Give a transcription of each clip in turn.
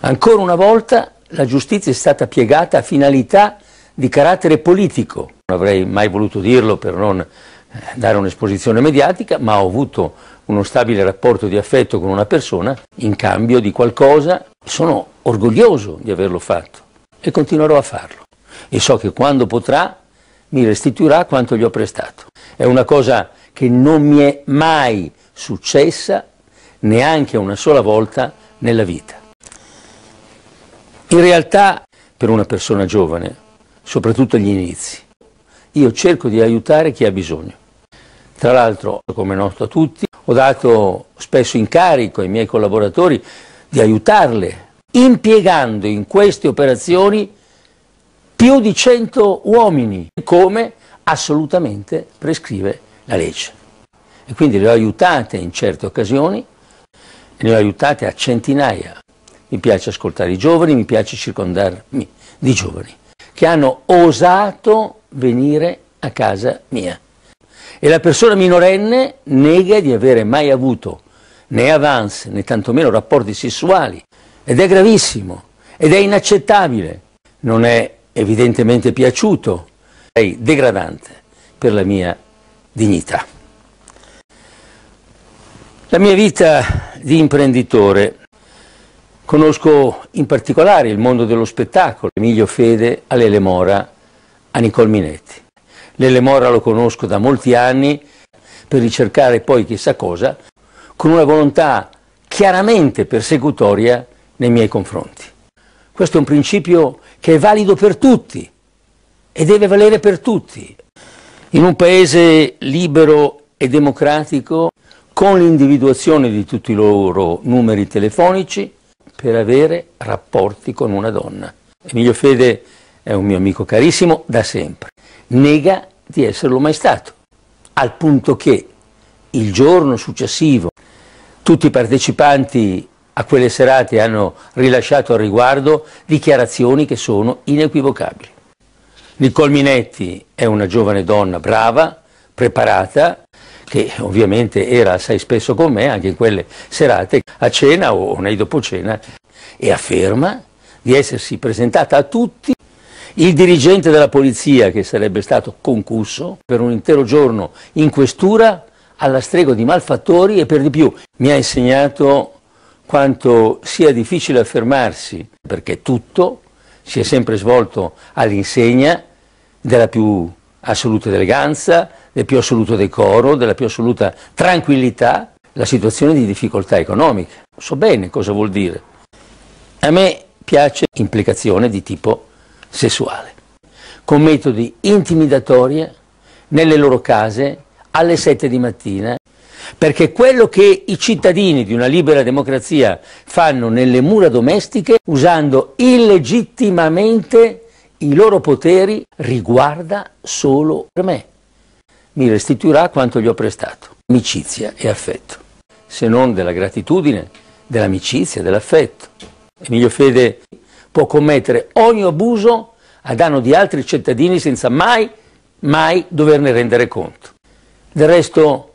Ancora una volta la giustizia è stata piegata a finalità di carattere politico. Non avrei mai voluto dirlo per non eh, dare un'esposizione mediatica, ma ho avuto uno stabile rapporto di affetto con una persona in cambio di qualcosa. Sono orgoglioso di averlo fatto e continuerò a farlo. E so che quando potrà mi restituirà quanto gli ho prestato. È una cosa che non mi è mai successa neanche una sola volta nella vita. In realtà per una persona giovane, soprattutto agli inizi, io cerco di aiutare chi ha bisogno. Tra l'altro, come noto a tutti, ho dato spesso incarico ai miei collaboratori di aiutarle, impiegando in queste operazioni più di 100 uomini, come assolutamente prescrive la legge. E quindi le ho aiutate in certe occasioni, le ho aiutate a centinaia mi piace ascoltare i giovani, mi piace circondarmi di giovani, che hanno osato venire a casa mia. E la persona minorenne nega di avere mai avuto né avance né tantomeno rapporti sessuali ed è gravissimo ed è inaccettabile. Non è evidentemente piaciuto, è degradante per la mia dignità. La mia vita di imprenditore Conosco in particolare il mondo dello spettacolo, Emilio Fede, a Mora, a Nicol Minetti. Lele Mora lo conosco da molti anni per ricercare poi chissà cosa, con una volontà chiaramente persecutoria nei miei confronti. Questo è un principio che è valido per tutti e deve valere per tutti. In un paese libero e democratico, con l'individuazione di tutti i loro numeri telefonici, per avere rapporti con una donna. Emilio Fede è un mio amico carissimo da sempre, nega di esserlo mai stato, al punto che il giorno successivo tutti i partecipanti a quelle serate hanno rilasciato al riguardo dichiarazioni che sono inequivocabili. Nicole Minetti è una giovane donna brava, preparata, che ovviamente era assai spesso con me anche in quelle serate a cena o nei dopo cena e afferma di essersi presentata a tutti il dirigente della polizia che sarebbe stato concusso per un intero giorno in questura alla strego di malfattori e per di più mi ha insegnato quanto sia difficile affermarsi perché tutto si è sempre svolto all'insegna della più assoluta eleganza, del più assoluto decoro, della più assoluta tranquillità la situazione di difficoltà economica. So bene cosa vuol dire. A me piace implicazione di tipo sessuale, con metodi intimidatori nelle loro case alle 7 di mattina, perché quello che i cittadini di una libera democrazia fanno nelle mura domestiche usando illegittimamente i loro poteri riguarda solo me. Mi restituirà quanto gli ho prestato, amicizia e affetto, se non della gratitudine, dell'amicizia, dell'affetto. Emilio Fede può commettere ogni abuso a danno di altri cittadini senza mai, mai doverne rendere conto. Del resto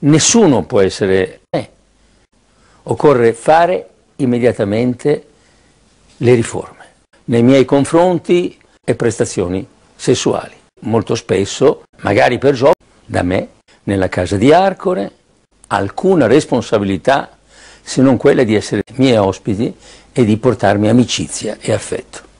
nessuno può essere me. Occorre fare immediatamente le riforme. Nei miei confronti e prestazioni sessuali. Molto spesso, magari per gioco, da me, nella casa di Arcore, alcuna responsabilità se non quella di essere miei ospiti e di portarmi amicizia e affetto.